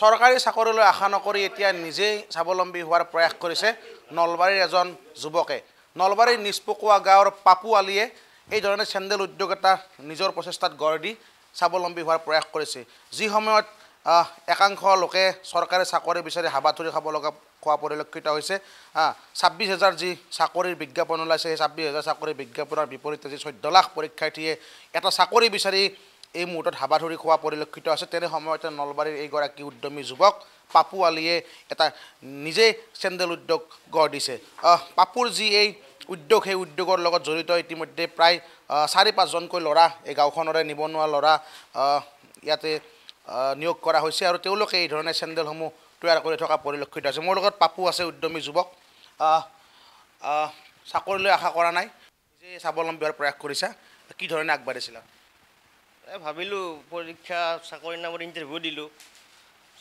চৰকাৰী চাকৰিলৈ আশা নকৰি এতিয়া নিজেই স্বাৱলম্বী হোৱাৰ প্ৰয়াস কৰিছে নলবাৰীৰ এজন যুৱকে নলবাৰীৰ নিষ্পকুৱা গাঁৱৰ পাপু আলিয়ে এইধৰণে চেণ্ডেল উদ্যোগ এটা নিজৰ প্ৰচেষ্টাত গঢ় দি স্বাৱলম্বী হোৱাৰ প্ৰয়াস কৰিছে যি সময়ত একাংশ লোকে চৰকাৰী চাকৰি বিচাৰি হাবাথুৰি খাব লগা খোৱা পৰিলক্ষিত হৈছে ছাব্বিছ হেজাৰ যি চাকৰিৰ বিজ্ঞাপন ওলাইছে সেই ছাব্বিছ হেজাৰ চাকৰিৰ বিজ্ঞাপনৰ বিপৰীতে যি চৈধ্য লাখ পৰীক্ষাৰ্থীয়ে এটা চাকৰি বিচাৰি এই মুহূৰ্তত হাবা ধৰি খোৱা পৰিলক্ষিত আছে তেনে সময়তে নলবাৰীৰ এইগৰাকী উদ্যমী যুৱক পাপু আলিয়ে এটা নিজেই চেণ্ডেল উদ্যোগ গঢ় দিছে পাপুৰ যি এই উদ্যোগ সেই উদ্যোগৰ লগত জড়িত ইতিমধ্যে প্ৰায় চাৰি পাঁচজনকৈ ল'ৰা এই গাঁওখনৰে নিবনুৱা ল'ৰা ইয়াতে নিয়োগ কৰা হৈছে আৰু তেওঁলোকে এই ধৰণে চেণ্ডেলসমূহ তৈয়াৰ কৰি থকা পৰিলক্ষিত হৈছে মোৰ লগত পাপু আছে উদ্যমী যুৱক চাকৰিলৈ আশা কৰা নাই নিজেই স্বাৱলম্বী হোৱাৰ প্ৰয়াস কৰিছা কি ধৰণে আগবাঢ়িছিলা এই ভাবিলোঁ পৰীক্ষা চাকৰি নামত ইণ্টাৰভিউ দিলোঁ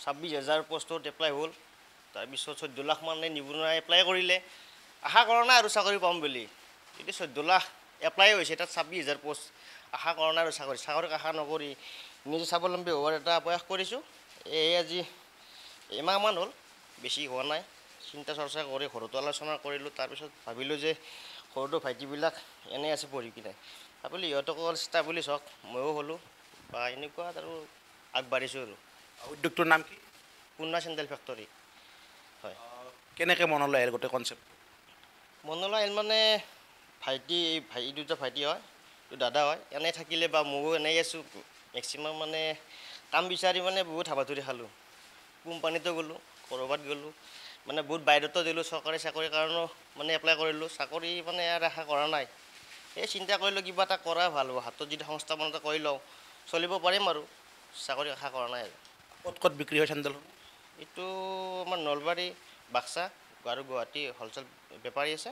ছাব্বিছ হেজাৰ পষ্টত এপ্লাই হ'ল তাৰপিছত চৈধ্য লাখ মানে নিবনুৱাই এপ্লাই কৰিলে আশা কৰা নাই আৰু চাকৰি পাম বুলি এতিয়া চৈধ্য লাখ এপ্লাই হৈছে তাত ছাব্বিছ হেজাৰ পষ্ট আশা কৰা নাই আৰু চাকৰি চাকৰিক আশা নকৰি নিজে স্বাৱলম্বী হোৱাৰ এটা প্ৰয়াস কৰিছোঁ এই আজি এমাহমান হ'ল বেছি হোৱা নাই চিন্তা চৰ্চা কৰি ঘৰতো আলোচনা কৰিলোঁ তাৰপিছত ভাবিলোঁ যে সৰুটো ভাইটিবিলাক এনেই আছে পঢ়ি পেলাই আপুনি ইহঁতক অলপ চিটা বুলি চাওক ময়ো হ'লোঁ বা এনেকুৱা আৰু আগবাঢ়িছোঁ আৰু উদ্যোগটোৰ নাম কি পূৰ্ণা চেণ্ডেল ফেক্টৰী হয় কেনেকৈ মনলৈ আহিল গোটেই কনচেপ্ট মনলৈ আহিল মানে ভাইটি ভাই দুটা ভাইটি হয় দাদা হয় এনেই থাকিলে বা ময়ো এনেই আছোঁ মেক্সিমাম মানে কাম বিচাৰি মানে বহুত হাবাথুৰি খালোঁ কোম্পানীতো গ'লোঁ ক'ৰবাত গ'লোঁ মানে বহুত বাধ্যতা দিলোঁ চৰকাৰী চাকৰিৰ কাৰণেও মানে এপ্লাই কৰিলোঁ চাকৰি মানে ইয়াৰ আশা কৰা নাই এই চিন্তা কৰিলোঁ কিবা এটা কৰা ভাল হ'ব হাতত যদি সংস্থাপন এটা কৰি লওঁ চলিব পাৰিম আৰু চাকৰি আশা কৰা নাই আৰু ক'ত ক'ত বিক্ৰী হয় চেণ্ডেল এইটো আমাৰ নলবাৰী বাক্সা আৰু গুৱাহাটী হ'লচেল বেপাৰী আছে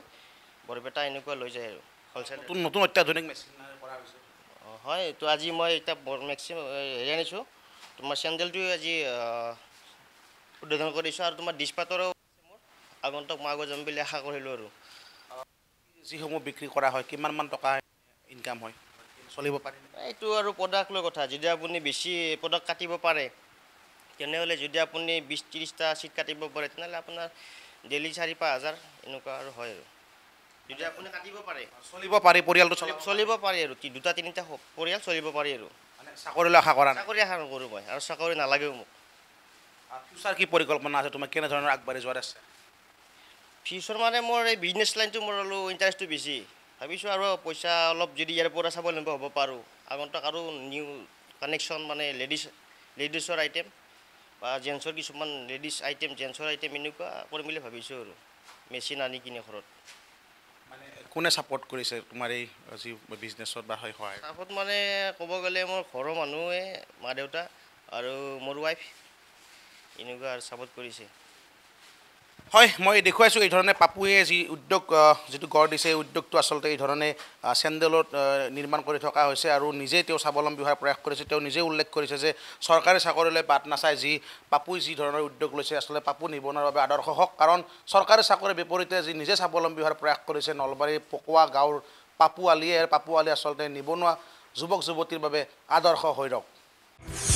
বৰপেটা এনেকুৱা লৈ যায় আৰু হ'লচেল নতুন নতুন অত্যাধুনিক মেচিন কৰা হৈছে অঁ হয় এইটো আজি মই এতিয়া মেক্সিমাম হেৰি আনিছোঁ তোমাৰ চেণ্ডেলটো আজি উদ্বোধন কৰিছোঁ আৰু তোমাৰ আগন্তক মই মাঘৰ যাম বুলি আশা কৰিলোঁ আৰু যিসমূহ বিক্ৰী কৰা হয় কিমানমান টকা ইনকাম হয় চলিব পাৰে এইটো আৰু প্ৰডাক্ট লৈ কথা যদি আপুনি বেছি প্ৰডাক্ট কাটিব পাৰে তেনেহ'লে যদি আপুনি বিছ ত্ৰিছটা চিট কাটিব পাৰে তেনেহ'লে আপোনাৰ ডেইলি চাৰি পাঁচ হাজাৰ এনেকুৱা আৰু হয় আৰু যদি আপুনি কাটিব পাৰে চলিব পাৰি পৰিয়ালটো চলিব চলিব পাৰি আৰু দুটা তিনিটা পৰিয়াল চলিব পাৰি আৰু চাকৰিলৈ আশা কৰা চাকৰি আশা নকৰোঁ মই আৰু চাকৰি নালাগেও মোক ফিউচাৰ কি পৰিকল্পনা আছে তোমাক কেনেধৰণৰ আগবাঢ়ি যোৱাৰ আছে ফিউচাৰ মানে মোৰ এই বিজনেছ লাইনটো মোৰ আৰু ইণ্টাৰেষ্টটো বেছি ভাবিছোঁ আৰু পইচা অলপ যদি ইয়াৰ পৰা চাব লাগিব হ'ব পাৰোঁ আগন্তক আৰু নিউ কানেকশ্যন মানে লেডিজ লেডিজৰ আইটেম বা জেন্সৰ কিছুমান লেডিজ আইটেম জেন্সৰ আইটেম এনেকুৱা কৰিম বুলি ভাবিছোঁ আৰু মেচিন আনি কিনে ঘৰত কোনে ছাপৰ্ট কৰিছে তোমাৰ এই যি বিজনেছত বা হয় ছাপৰ্ট মানে ক'ব গ'লে মোৰ ঘৰৰ মানুহে মা দেউতা আৰু মোৰ ৱাইফ এনেকুৱা আৰু চাপৰ্ট কৰিছে হয় মই দেখুৱাইছোঁ এইধৰণে পাপুৱে যি উদ্যোগ যিটো গঢ় দিছে এই উদ্যোগটো আচলতে এইধৰণে চেণ্ডেলত নিৰ্মাণ কৰি থকা হৈছে আৰু নিজে তেওঁ স্বাৱলম্বী হোৱাৰ প্ৰয়াস কৰিছে তেওঁ নিজে উল্লেখ কৰিছে যে চৰকাৰী চাকৰিলৈ বাট নাচায় যি পাপুই যি ধৰণৰ উদ্যোগ লৈছে আচলতে পাপু নিবনুৱাৰ বাবে আদৰ্শ হওক কাৰণ চৰকাৰী চাকৰিৰ বিপৰীতে যি নিজে স্বাৱলম্বী হোৱাৰ প্ৰয়াস কৰিছে নলবাৰী পকোৱা গাঁৱৰ পাপু আলিয়ে পাপু আলি আচলতে নিবনুৱা যুৱক যুৱতীৰ বাবে আদৰ্শ হৈ ৰওক